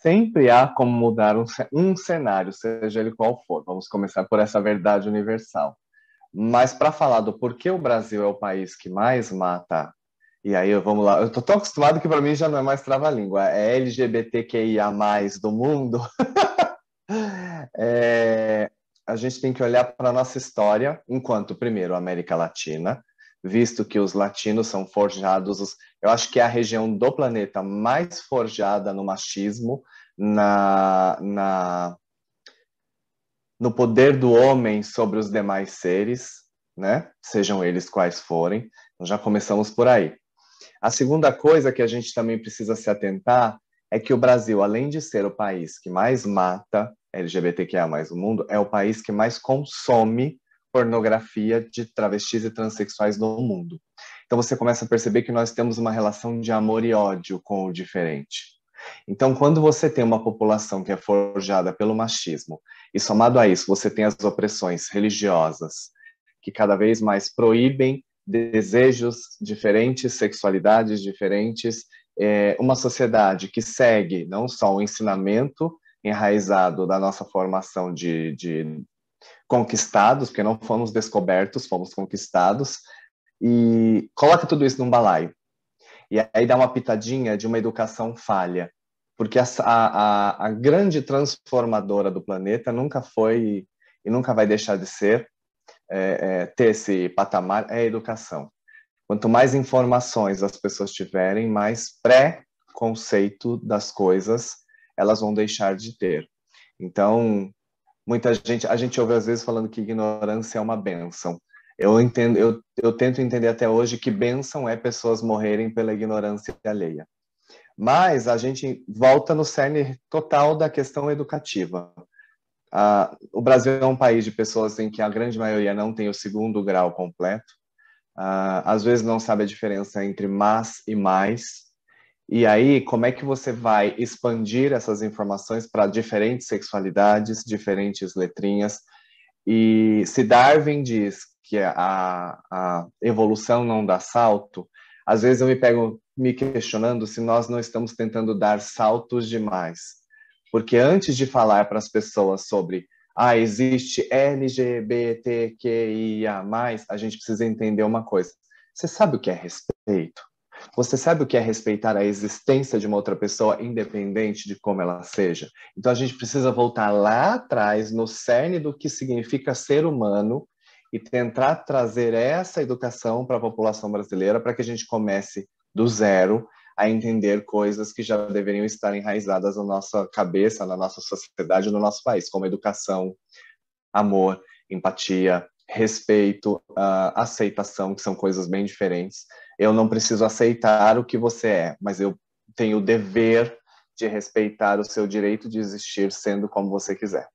sempre há como mudar um, um cenário, seja ele qual for. Vamos começar por essa verdade universal. Mas para falar do porquê o Brasil é o país que mais mata, e aí vamos lá, eu estou tão acostumado que para mim já não é mais trava-língua, é LGBTQIA do mundo. é, a gente tem que olhar para a nossa história enquanto, primeiro, América Latina, visto que os latinos são forjados, eu acho que é a região do planeta mais forjada no machismo, na, na no poder do homem sobre os demais seres, né? Sejam eles quais forem. Então, já começamos por aí. A segunda coisa que a gente também precisa se atentar é que o Brasil, além de ser o país que mais mata LGBTQIA mais no mundo, é o país que mais consome pornografia de travestis e transexuais no mundo. Então você começa a perceber que nós temos uma relação de amor e ódio com o diferente. Então, quando você tem uma população que é forjada pelo machismo, e somado a isso você tem as opressões religiosas, que cada vez mais proíbem desejos diferentes, sexualidades diferentes, é uma sociedade que segue não só o ensinamento enraizado da nossa formação de, de conquistados, porque não fomos descobertos, fomos conquistados, e coloca tudo isso num balaio. E aí dá uma pitadinha de uma educação falha, porque a, a, a grande transformadora do planeta nunca foi e nunca vai deixar de ser é, é, ter esse patamar é a educação. Quanto mais informações as pessoas tiverem, mais pré-conceito das coisas elas vão deixar de ter. Então, muita gente, a gente ouve às vezes falando que ignorância é uma benção. Eu entendo, eu, eu tento entender até hoje que benção é pessoas morrerem pela ignorância alheia. Mas a gente volta no cerne total da questão educativa. Ah, o Brasil é um país de pessoas em que a grande maioria não tem o segundo grau completo, ah, às vezes não sabe a diferença entre mas e mais, e aí, como é que você vai expandir essas informações para diferentes sexualidades, diferentes letrinhas? E se Darwin diz que a, a evolução não dá salto, às vezes eu me pego me questionando se nós não estamos tentando dar saltos demais. Porque antes de falar para as pessoas sobre ah, existe LGBTQIA, a gente precisa entender uma coisa. Você sabe o que é respeito? Você sabe o que é respeitar a existência de uma outra pessoa, independente de como ela seja? Então a gente precisa voltar lá atrás, no cerne do que significa ser humano, e tentar trazer essa educação para a população brasileira, para que a gente comece do zero a entender coisas que já deveriam estar enraizadas na nossa cabeça, na nossa sociedade, no nosso país, como educação, amor, empatia, respeito, a aceitação, que são coisas bem diferentes. Eu não preciso aceitar o que você é, mas eu tenho o dever de respeitar o seu direito de existir sendo como você quiser.